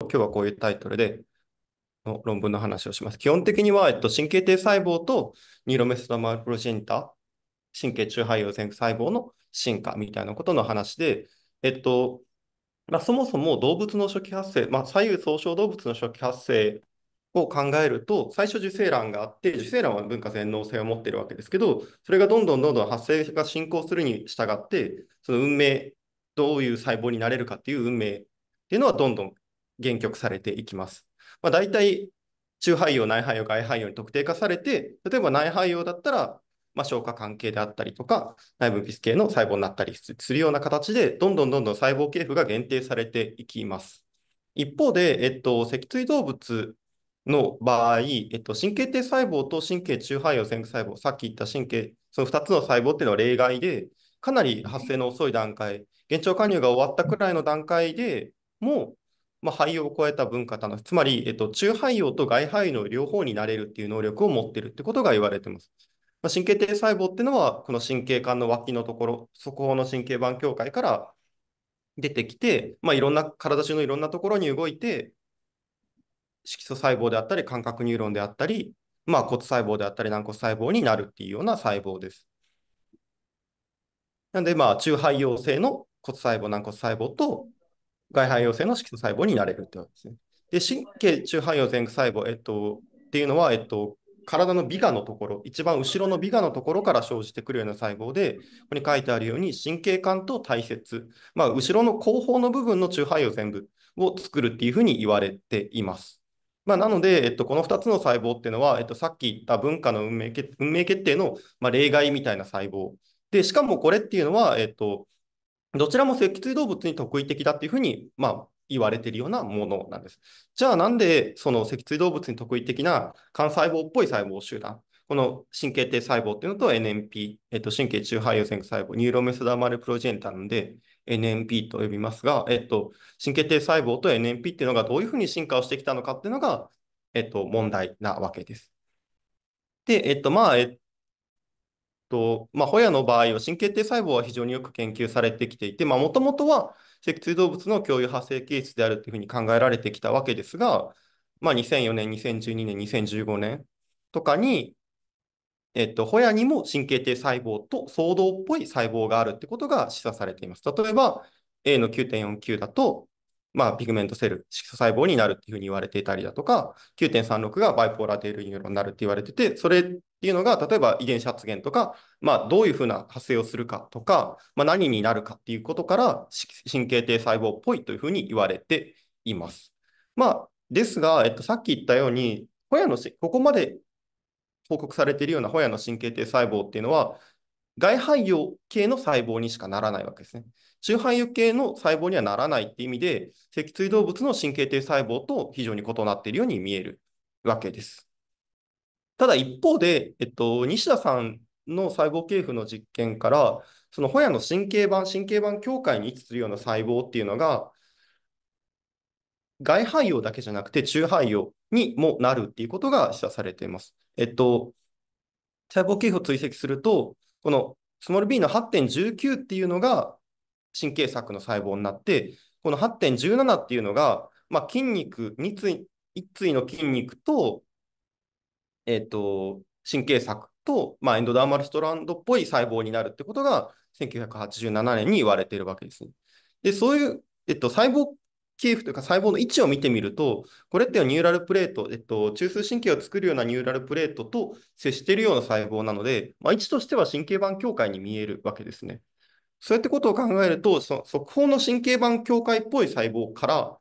今日はこういうタイトルでの論文の話をします。基本的には、えっと、神経堤細胞とニーロメスタマルプロジェンタ、神経中肺葉前細胞の進化みたいなことの話で、えっと、まあ、そもそも動物の初期発生、まあ、左右相称動物の初期発生を考えると、最初受精卵があって、受精卵は文化全能性を持っているわけですけど、それがどんどんどんどん発生が進行するに従って、その運命、どういう細胞になれるかっていう運命っていうのはどんどん限局されていきます。まあ、大体、中肺葉、内肺葉、外肺葉に特定化されて、例えば内肺葉だったら、まあ、消化関係であったりとか、内分泌系の細胞になったりするような形で、どんどんどんどん細胞系譜が限定されていきます。一方で、えっと、脊椎動物の場合、えっと、神経堤細胞と神経中肺葉線細胞、さっき言った神経、その2つの細胞っていうのは例外で、かなり発生の遅い段階、現状加入が終わったくらいの段階でもまあ、汎用を超えた文化多能、つまり、えっと、中肺葉と外肺用の両方になれるっていう能力を持ってるってことが言われてます。まあ、神経堤細胞っていうのは、この神経管の脇のところ、そこの神経板境界から出てきて、まあ、いろんな体中のいろんなところに動いて、色素細胞であったり、感覚ニューロンであったり、まあ、骨細胞であったり、軟骨細胞になるっていうような細胞です。なんで、まあ、中肺葉性の骨細胞、軟骨細胞と、外反様性の色素細胞になれるってわけですね。で、神経中反様前駆細胞、えっと、っていうのは、えっと、体の美がのところ、一番後ろの美がのところから生じてくるような細胞で、ここに書いてあるように神経管と大切、まあ、後ろの後方の部分の中肺を全部を作るっていうふうに言われています。まあ、なので、えっと、この2つの細胞っていうのは、えっと、さっき言った文化の運命決定の、まあ、例外みたいな細胞。で、しかもこれっていうのは、えっと、どちらも脊椎動物に特異的だっていうふうに、まあ、言われているようなものなんです。じゃあなんでその脊椎動物に特異的な幹細胞っぽい細胞集団、この神経堤細胞っていうのと NMP、えっと、神経中肺優先細胞、ニューロメスダマルプロジェンタなんで NMP と呼びますが、えっと、神経堤細胞と NMP っていうのがどういうふうに進化をしてきたのかっていうのが、えっと、問題なわけです。で、えっと、まあ、えっと、まあ、ホヤの場合は神経堤細胞は非常によく研究されてきていて、もともとは脊椎動物の共有派生形質であるというふうに考えられてきたわけですが、まあ、2004年、2012年、2015年とかに、えっと、ホヤにも神経堤細胞と相動っぽい細胞があるということが示唆されています。例えば、A の9.49だと、まあ、ピグメントセル、色素細胞になるっていうふうに言われていたりだとか、9.36がバイポーラテールニューロンになるって言われてて、それっていうのが、例えば遺伝子発現とか、まあ、どういうふうな発生をするかとか、まあ、何になるかっていうことから、神経系細胞っぽいというふうに言われています。まあ、ですが、えっと、さっき言ったように、ホヤのここまで報告されているようなホヤの神経系細胞っていうのは、外肺葉系の細胞にしかならないわけですね。中肺葉系の細胞にはならないって意味で、脊椎動物の神経系細胞と非常に異なっているように見えるわけです。ただ一方で、えっと、西田さんの細胞系譜の実験から、そのホヤの神経板、神経板境界に位置するような細胞っていうのが、外肺葉だけじゃなくて中肺葉にもなるっていうことが示唆されています。えっと、細胞系譜を追跡すると、このスモール B の8.19っていうのが神経柵の細胞になって、この8.17っていうのが、まあ、筋肉2対、1対の筋肉と、えっ、ー、と、神経柵と、まあ、エンドダーマルストランドっぽい細胞になるってことが、1987年に言われているわけですね。で、そういう、えっと、細胞系譜というか細胞の位置を見てみると、これってニューラルプレート、えっと、中枢神経を作るようなニューラルプレートと接しているような細胞なので、まあ、位置としては神経板境界に見えるわけですね。そうやってことを考えると、その速報の神経板境界っぽい細胞から、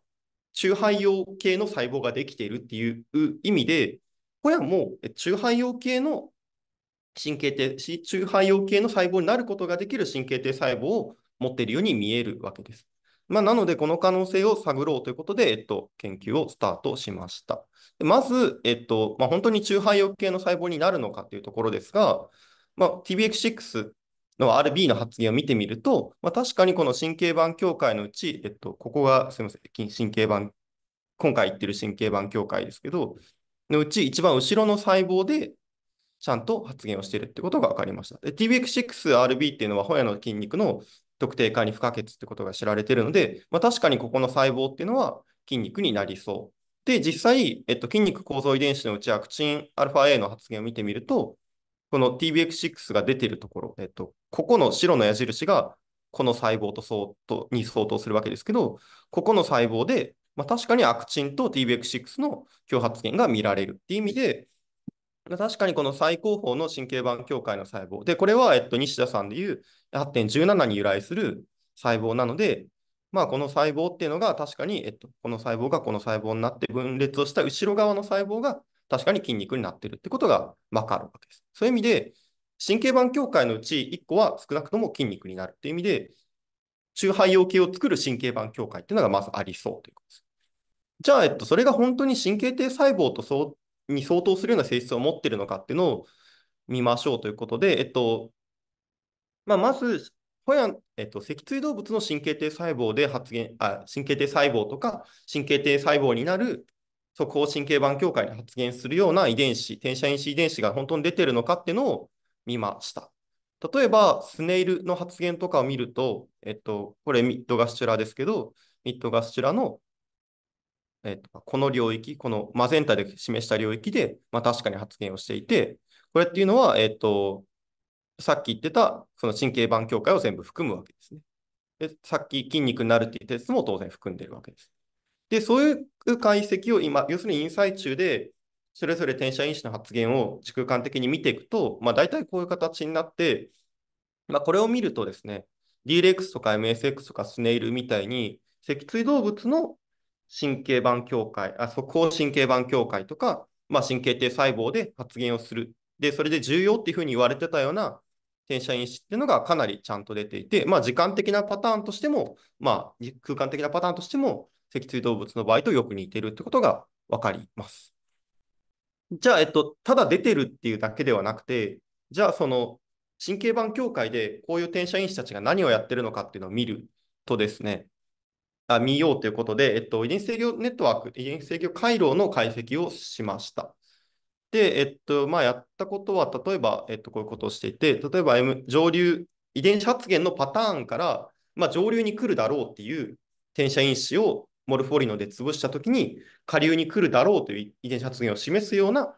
中肺葉系の細胞ができているっていう意味で、親も中肺葉系の神経体、中肺葉系の細胞になることができる神経体細胞を持っているように見えるわけです。まあ、なので、この可能性を探ろうということで、えっと、研究をスタートしました。まず、えっとまあ、本当に中肺翼系の細胞になるのかというところですが、まあ、TBX6 の RB の発言を見てみると、まあ、確かにこの神経板境界のうち、えっと、ここが、すみません、神経板、今回言ってる神経板境界ですけど、のうち一番後ろの細胞で、ちゃんと発言をしているってことが分かりました。TBX6RB っていうのは、ホヤの筋肉の特定化に不可欠ってことが知られているので、まあ、確かにここの細胞っていうのは筋肉になりそう。で、実際、えっと、筋肉構造遺伝子のうちアクチン α-A の発現を見てみると、この TBX6 が出ているところ、えっと、ここの白の矢印がこの細胞と相当に相当するわけですけど、ここの細胞で、まあ、確かにアクチンと TBX6 の共発現が見られるっていう意味で、確かにこの最高峰の神経板境界の細胞。で、これは、えっと、西田さんでいう8.17に由来する細胞なので、まあ、この細胞っていうのが確かに、えっと、この細胞がこの細胞になって分裂をした後ろ側の細胞が確かに筋肉になってるってことが分かるわけです。そういう意味で、神経板境界のうち1個は少なくとも筋肉になるっていう意味で、中肺葉系を作る神経板境界っていうのがまずありそうということです。じゃあ、えっと、それが本当に神経堤細胞とそうに相当するような性質を持ってるのかっていうのを見ましょうということで、えっと、まあ、まず、えっと、脊椎動物の神経体細胞で発現あ、神経堤細胞とか神経体細胞になる即報神経板境界に発現するような遺伝子、転写因子遺伝子が本当に出てるのかっていうのを見ました。例えば、スネイルの発現とかを見ると、えっと、これミッドガスチュラですけど、ミッドガスチュラの、えっと、この領域、このマゼンタで示した領域で、まあ、確かに発現をしていて、これっていうのは、えっと、さっき言ってた、その神経板境界を全部含むわけですね。で、さっき筋肉になるっていう鉄も当然含んでるわけです。で、そういう解析を今、要するにインサイ中で、それぞれ転写因子の発現を時空間的に見ていくと、まあ、大体こういう形になって、まあ、これを見るとですね、DLX とか MSX とかスネイルみたいに、脊椎動物の神経板境界、あ速こ神経板境界とか、まあ、神経体細胞で発現をする。で、それで重要っていうふうに言われてたような転写因子っていうのがかなりちゃんと出ていて、まあ、時間的なパターンとしても、まあ、空間的なパターンとしても、脊椎動物の場合とよく似てるってことが分かります。じゃあ、えっと、ただ出てるっていうだけではなくて、じゃあ、その神経板協会でこういう転写因子たちが何をやってるのかっていうのを見るとですね、あ見ようということで、えっと、遺伝制御ネットワーク、遺伝制御回路の解析をしました。で、えっと、まあ、やったことは、例えば、えっと、こういうことをしていて、例えば、M、上流、遺伝子発現のパターンから、まあ、上流に来るだろうっていう転写因子をモルフォリノで潰したときに、下流に来るだろうという遺伝子発現を示すような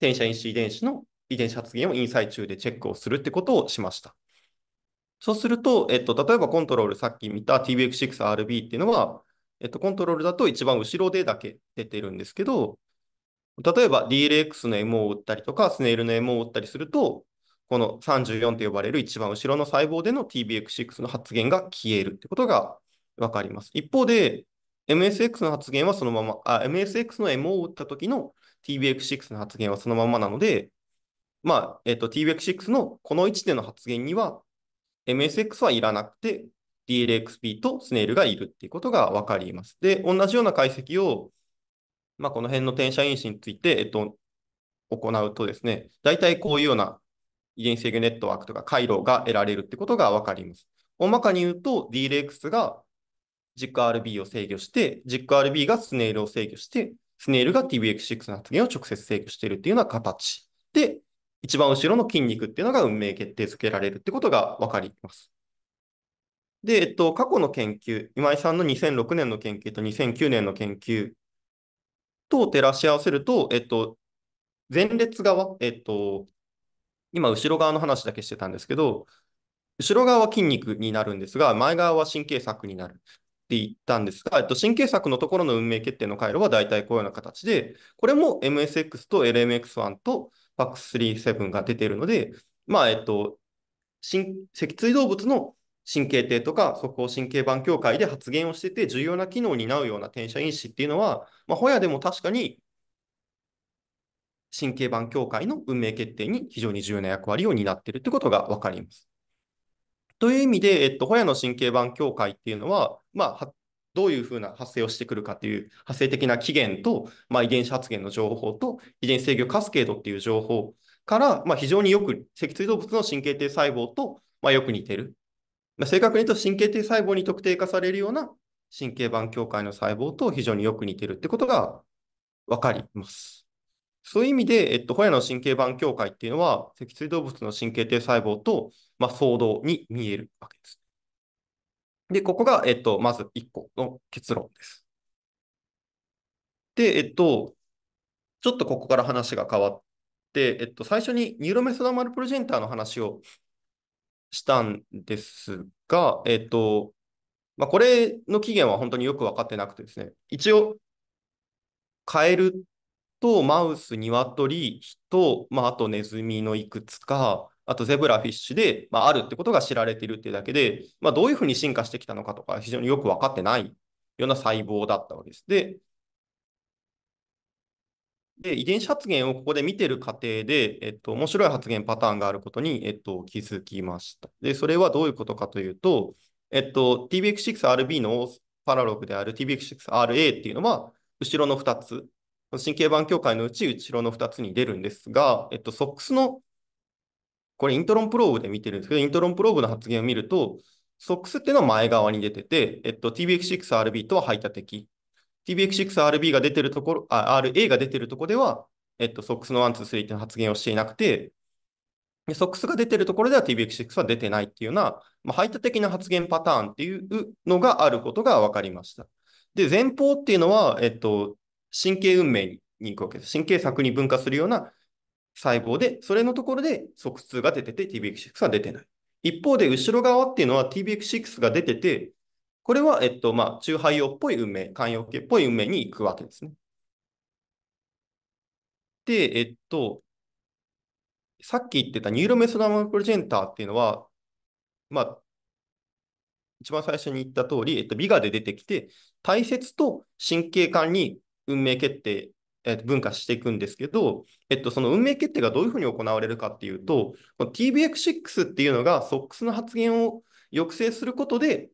転写因子遺伝子の遺伝子発現をインサイ中でチェックをするってことをしました。そうすると、えっと、例えばコントロール、さっき見た TBX6RB っていうのは、えっと、コントロールだと一番後ろでだけ出てるんですけど、例えば DLX の MO を打ったりとか、スネイルの MO を打ったりすると、この34と呼ばれる一番後ろの細胞での TBX6 の発現が消えるってことがわかります。一方で、MSX の発現はそのまま、あ、MSX の MO を打った時の TBX6 の発現はそのままなので、まあ、えっ、と、TBX6 のこの位置での発現には、MSX はいらなくて、DLXP とスネイルがいるっていうことがわかります。で、同じような解析をまあ、この辺の転写因子について、えっと、行うとですね、大体こういうような遺伝制御ネットワークとか回路が得られるってことが分かります。大まかに言うと DLX が JICRB を制御して、JICRB がスネイルを制御して、スネイルが TBX6 の発現を直接制御しているっていうような形で、一番後ろの筋肉っていうのが運命決定づけられるってことが分かります。で、えっと、過去の研究、今井さんの2006年の研究と2009年の研究と照らし合わせると、えっと、前列側、えっと、今、後ろ側の話だけしてたんですけど、後ろ側は筋肉になるんですが、前側は神経柵になるって言ったんですが、えっと、神経柵のところの運命決定の回路は大体こういうような形で、これも MSX と LMX1 と p a x 3 7が出ているので、まあ、えっと、脊椎動物の神経堤とか側方神経板境界で発現をしてて重要な機能を担うような転写因子っていうのは、まあ、ホヤでも確かに神経板境界の運命決定に非常に重要な役割を担っているということが分かります。という意味で、えっと、ホヤの神経板境界っていうのは、まあ、どういうふうな発生をしてくるかという発生的な起源と、まあ、遺伝子発現の情報と遺伝制御カスケードっていう情報から、まあ、非常によく脊椎動物の神経堤細胞と、まあ、よく似てるまあ、正確に言うと神経系細胞に特定化されるような神経板境界の細胞と非常によく似てるってことが分かります。そういう意味で、えっと、ホヤの神経板境界っていうのは、脊椎動物の神経系細胞と、まあ、相同に見えるわけです。で、ここが、えっと、まず1個の結論です。で、えっと、ちょっとここから話が変わって、えっと、最初にニューロメソダマルプロジェンターの話をしたんですが、えっと、まあ、これの期限は本当によく分かってなくてですね、一応、カエルとマウス、ニワトリ、ヒト、まあ、あとネズミのいくつか、あとゼブラフィッシュで、まあ、あるってことが知られているっていうだけで、まあ、どういうふうに進化してきたのかとか、非常によく分かってないような細胞だったわけです。で、で、遺伝子発現をここで見てる過程で、えっと、面白い発現パターンがあることに、えっと、気づきました。で、それはどういうことかというと、えっと、TBX6RB のパラログである TBX6RA っていうのは、後ろの2つ、神経板境界のうち後ろの2つに出るんですが、えっと、SOX の、これイントロンプローブで見てるんですけど、イントロンプローブの発言を見ると、SOX っていうのは前側に出てて、えっと、TBX6RB とは排他的 TBX6RB が出てるところ、あ、RA が出てるところでは、えっと、SOX の1、2、3っていう発言をしていなくて、で、SOX が出てるところでは TBX6 は出てないっていうような、まあ、排他的な発言パターンっていうのがあることが分かりました。で、前方っていうのは、えっと、神経運命に行くわけです。神経柵に分化するような細胞で、それのところで SOX2 が出てて TBX6 は出てない。一方で、後ろ側っていうのは TBX6 が出てて、これは、えっと、まあ、中廃用っぽい運命、寛容系っぽい運命に行くわけですね。で、えっと、さっき言ってたニューロメソダムプロジェンターっていうのは、まあ、一番最初に言った通り、えっと、美ガで出てきて、大切と神経管に運命決定、えっと、分化していくんですけど、えっと、その運命決定がどういうふうに行われるかっていうと、TBX6 っていうのが SOX の発言を抑制することで、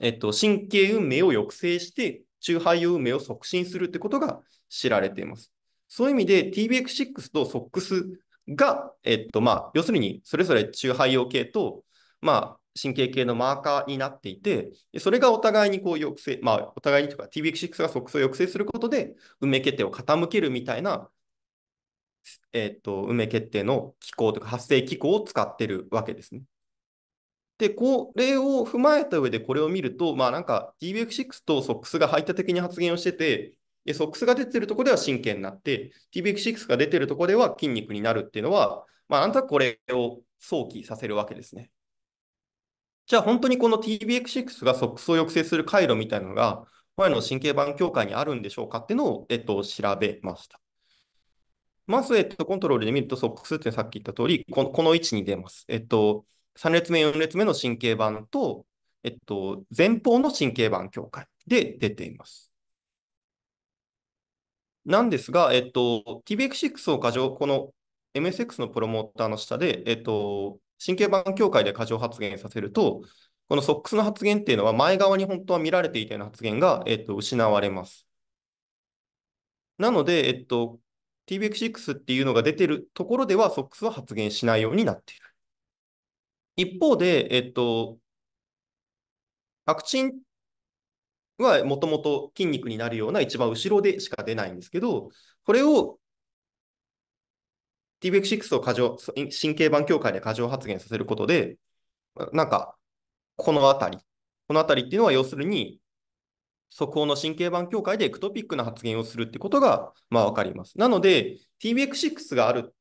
えっと、神経運命を抑制して、中肺用運命を促進するってことが知られています。そういう意味で TBX6 と SOX が、えっと、まあ、要するにそれぞれ中肺用系と、まあ、神経系のマーカーになっていて、それがお互いにこう抑制、まあ、お互いにとか TBX6 が SOX を抑制することで、運命決定を傾けるみたいな、えっと、運命決定の機構とか発生機構を使ってるわけですね。で、これを踏まえた上でこれを見ると、まあなんか TBX6 と SOX が排他的に発言をしてて、で SOX が出てるとこでは神経になって、TBX6 が出てるとこでは筋肉になるっていうのは、まあなんとなくこれを想起させるわけですね。じゃあ本当にこの TBX6 が SOX を抑制する回路みたいなのが、前の神経板境界にあるんでしょうかっていうのを、えっと、調べました。まず、えっと、コントロールで見ると SOX ってさっき言った通り、このこの位置に出ます。えっと、3列目、4列目の神経板と、えっと、前方の神経板境界で出ています。なんですが、えっと、TBX6 を過剰、この MSX のプロモーターの下で、えっと、神経板境界で過剰発言させると、この SOX の発言っていうのは前側に本当は見られていたような発言が、えっと、失われます。なので、えっと、TBX6 っていうのが出てるところでは SOX は発言しないようになっている。一方で、えっと、アクチンはもともと筋肉になるような一番後ろでしか出ないんですけど、これを TBX6 を過剰、神経板境界で過剰発現させることで、なんか、この辺り、この辺りっていうのは要するに、速報の神経板境界でエクトピックな発言をするってことが、まあわかります。なので、TBX6 があるっ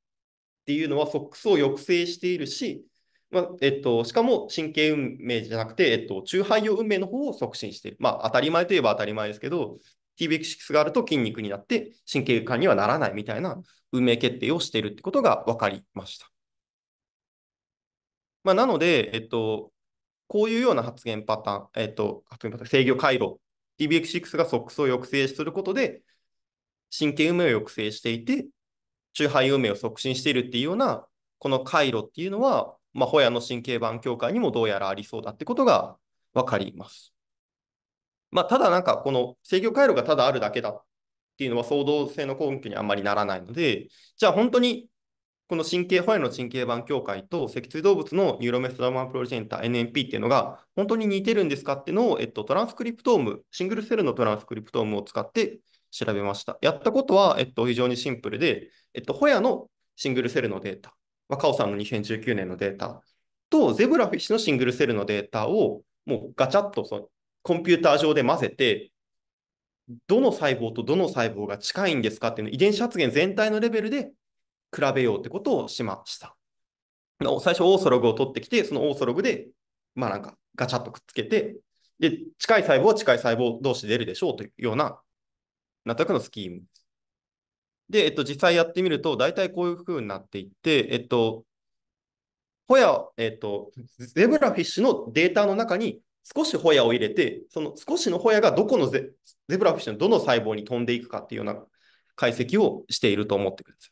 ていうのは、ソックスを抑制しているし、まあえっと、しかも神経運命じゃなくて、えっと、中肺葉運命の方を促進している。まあ、当たり前といえば当たり前ですけど、TBX6 があると筋肉になって神経管にはならないみたいな運命決定をしているってことが分かりました。まあ、なので、えっと、こういうような発言パターン、えっと、発言パターン制御回路、TBX6 が即素を抑制することで、神経運命を抑制していて、中肺運命を促進しているっていうような、この回路っていうのは、まあ、ホヤの神経板境界にもどうやらありそうだってことが分かります。まあ、ただなんかこの制御回路がただあるだけだっていうのは創造性の根拠にあんまりならないので、じゃあ本当にこの神経、ホヤの神経板境界と脊椎動物のニューロメストラマンプロジェンター NMP っていうのが本当に似てるんですかっていうのを、えっと、トランスクリプトーム、シングルセルのトランスクリプトームを使って調べました。やったことは、えっと、非常にシンプルで、えっと、ホヤのシングルセルのデータカオさんの2019年のデータと、ゼブラフィッシュのシングルセルのデータを、もうガチャッとそのコンピューター上で混ぜて、どの細胞とどの細胞が近いんですかっていうの遺伝子発現全体のレベルで比べようってことをしました。最初、オーソログを取ってきて、そのオーソログで、まあなんかガチャッとくっつけて、で、近い細胞は近い細胞同士で出るでしょうというような、なんとなくのスキームです。で、えっと、実際やってみると、大体こういう風になっていって、えっと、ホヤ、えっと、ゼブラフィッシュのデータの中に少しホヤを入れて、その少しのホヤがどこのゼブラフィッシュのどの細胞に飛んでいくかっていうような解析をしていると思ってください。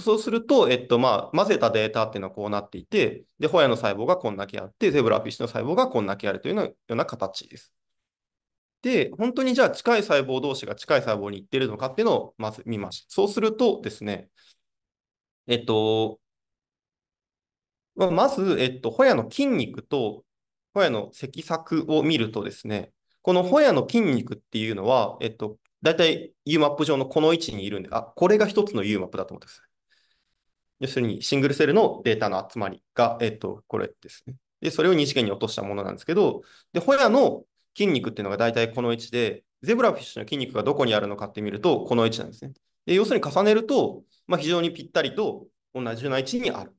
そうすると、えっとまあ、混ぜたデータっていうのはこうなっていて、で、ホヤの細胞がこんだけあって、ゼブラフィッシュの細胞がこんだけあるというような形です。で、本当にじゃあ近い細胞同士が近い細胞に行ってるのかっていうのをまず見ます。そうするとですね、えっと、まず、えっと、ホヤの筋肉とホヤの脊索を見るとですね、このホヤの筋肉っていうのは、えっと、大体 U マップ上のこの位置にいるんで、あ、これが一つの U マップだと思ってください。要するに、シングルセルのデータの集まりが、えっと、これですね。で、それを2次元に落としたものなんですけど、で、ホヤの筋肉っていうのが大体この位置で、ゼブラフィッシュの筋肉がどこにあるのかって見ると、この位置なんですね。で要するに重ねると、まあ、非常にぴったりと同じような位置にある。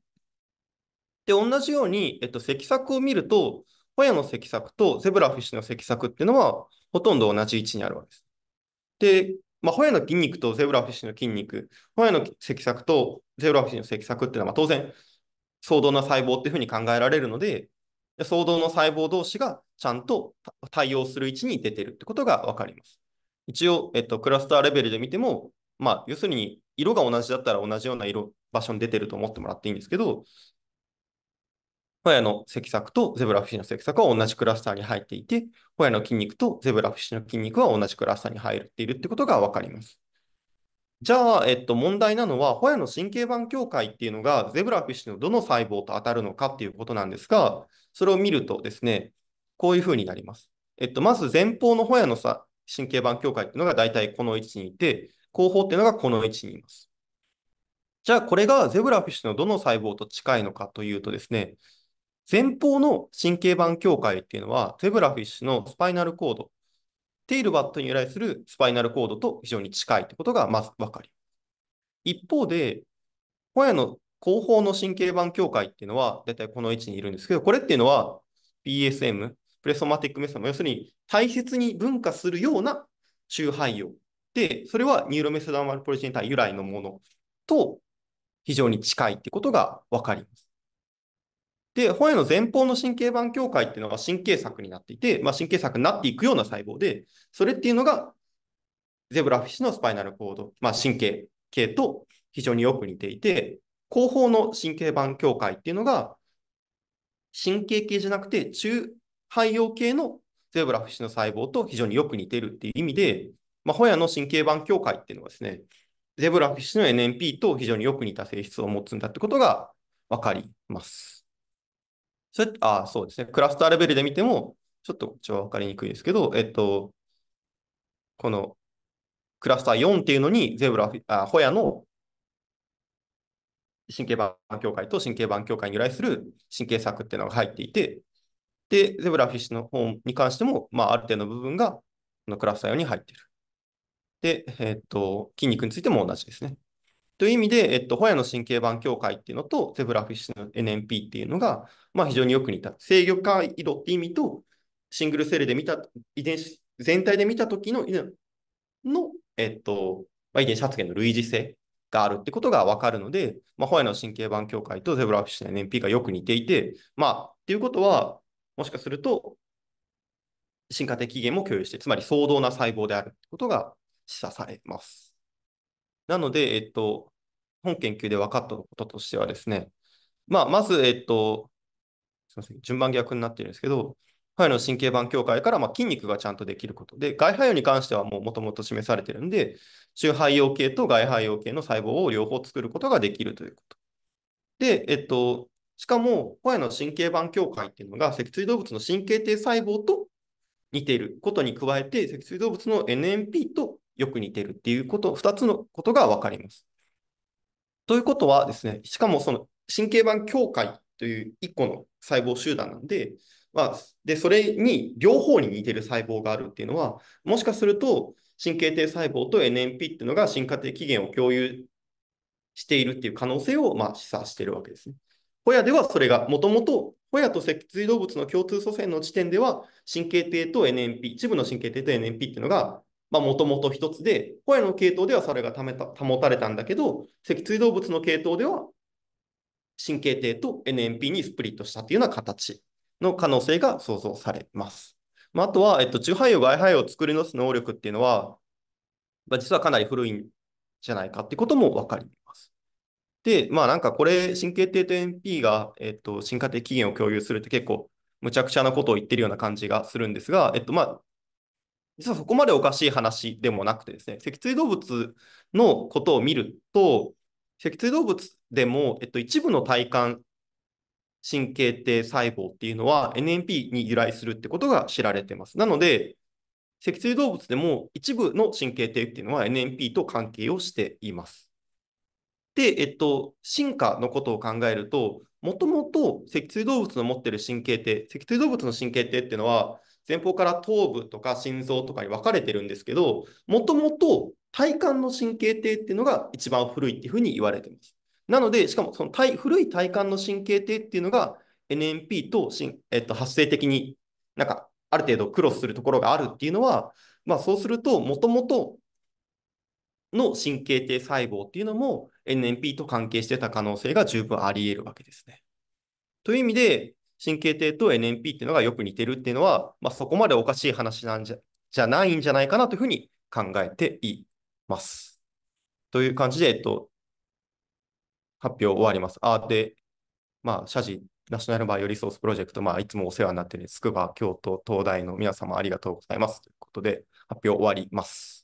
で、同じように、えっと、脊索を見ると、ホヤの脊索とゼブラフィッシュの脊索っていうのは、ほとんど同じ位置にあるわけです。で、まあ、ホヤの筋肉とゼブラフィッシュの筋肉、ホヤの脊索とゼブラフィッシュの脊索っていうのは、まあ、当然、相同な細胞っていうふうに考えられるので、相同の細胞同士がちゃんと対応する位置に出てるってことがわかります。一応、えっと、クラスターレベルで見ても、まあ、要するに、色が同じだったら同じような色、場所に出てると思ってもらっていいんですけど、ホヤの脊索とゼブラフィッシュの脊索は同じクラスターに入っていて、ホヤの筋肉とゼブラフィッシュの筋肉は同じクラスターに入っているってことがわかります。じゃあ、えっと、問題なのは、ホヤの神経板境界っていうのが、ゼブラフィッシュのどの細胞と当たるのかっていうことなんですが、それを見るとですね、こういうふうになります。えっと、まず前方のホヤのさ神経板境界っていうのが大体この位置にいて、後方っていうのがこの位置にいます。じゃあ、これがゼブラフィッシュのどの細胞と近いのかというとですね、前方の神経板境界っていうのは、ゼブラフィッシュのスパイナルコード、テイルバットに由来するスパイナルコードと非常に近いってことがまず分かります。一方で、ホヤの後方の神経板境界っていうのは、だいたいこの位置にいるんですけど、これっていうのは BSM、プレソマティックメッド、ム、要するに大切に分化するような周配用で、それはニューロメソダーマルポリジェンタ由来のものと非常に近いってことが分かります。で、本への前方の神経板境界っていうのが神経柵になっていて、まあ、神経柵になっていくような細胞で、それっていうのがゼブラフィッシュのスパイナルコード、まあ、神経系と非常によく似ていて、後方の神経板境界っていうのが神経系じゃなくて中太陽系のゼブラフシの細胞と非常によく似てるっていう意味で、まあ、ホヤの神経板境界っていうのはですね、ゼブラフシの NMP と非常によく似た性質を持つんだってことが分かります。それあそうですね、クラスターレベルで見ても、ちょっとこっちは分かりにくいですけど、えっと、このクラスター4っていうのに、ゼブラあホヤの神経板境界と神経板境界に由来する神経柵っていうのが入っていて、で、ゼブラフィッシュの方に関しても、まあ、ある程度の部分がこのクラス作用に入っている。で、えっと、筋肉についても同じですね。という意味で、えっと、ホヤの神経板境界っていうのと、ゼブラフィッシュの NMP っていうのが、まあ、非常によく似た。制御回路って意味と、シングルセルで見た、遺伝子全体で見た時の、の、えっと、まあ、遺伝子発現の類似性があるってことが分かるので、まあ、ホヤの神経板境界とゼブラフィッシュの NMP がよく似ていて、まあ、っていうことは、もしかすると、進化的ゲーも共有して、つまり相当な細胞であることが示唆されます。なので、えっと、本研究で分かったこととしてはですね、まあ、まず、えっと、すみません、順番逆になってるんですけど、肺の神経板境界からまあ筋肉がちゃんとできること。で、外肺葉に関してはもうともと示されてるんで、周肺葉系と外肺葉系の細胞を両方作ることができるということ。で、えっと、しかも、ホヤの神経板境界っていうのが、脊椎動物の神経系細胞と似ていることに加えて、脊椎動物の NMP とよく似ているっていうこと、2つのことが分かります。ということはですね、しかもその神経板境界という1個の細胞集団なんで、まあ、で、それに両方に似てる細胞があるっていうのは、もしかすると神経系細胞と NMP っていうのが進化的起源を共有しているっていう可能性をまあ示唆しているわけですね。ホヤではそれが、もともとホヤと脊椎動物の共通祖先の時点では、神経系と n n p 一部の神経系と n n p っていうのが、もともと一つで、ホヤの系統ではそれがためた保たれたんだけど、脊椎動物の系統では神経系と n n p にスプリットしたというような形の可能性が想像されます。まあ、あとは、えっと、中肺葉、外肺葉を作り出す能力っていうのは、まあ、実はかなり古いんじゃないかっていうことも分かりで、まあなんかこれ、神経堤と NP が、えっと、進化的起源を共有するって結構、むちゃくちゃなことを言ってるような感じがするんですが、えっと、まあ、実はそこまでおかしい話でもなくてですね、脊椎動物のことを見ると、脊椎動物でも、えっと、一部の体幹神経堤細胞っていうのは NMP に由来するってことが知られてます。なので、脊椎動物でも一部の神経堤っていうのは NMP と関係をしています。で、えっと、進化のことを考えると、もともと脊椎動物の持ってる神経て、脊椎動物の神経てっていうのは、前方から頭部とか心臓とかに分かれてるんですけど、もともと体幹の神経系っていうのが一番古いっていうふうに言われてます。なので、しかもその体古い体幹の神経系っていうのが NMP としん、えっと、発生的になんかある程度クロスするところがあるっていうのは、まあ、そうすると、もともとの神経堤細胞っていうのも n n p と関係してた可能性が十分あり得るわけですね。という意味で、神経堤と n n p っていうのがよく似てるっていうのは、まあ、そこまでおかしい話なんじゃじゃないんじゃないかなというふうに考えています。という感じで、えっと、発表終わります。あ、で、まあ、謝辞、ナショナルバーよリソースプロジェクト、まあ、いつもお世話になっている筑波、京都、東大の皆様ありがとうございます。ということで、発表終わります。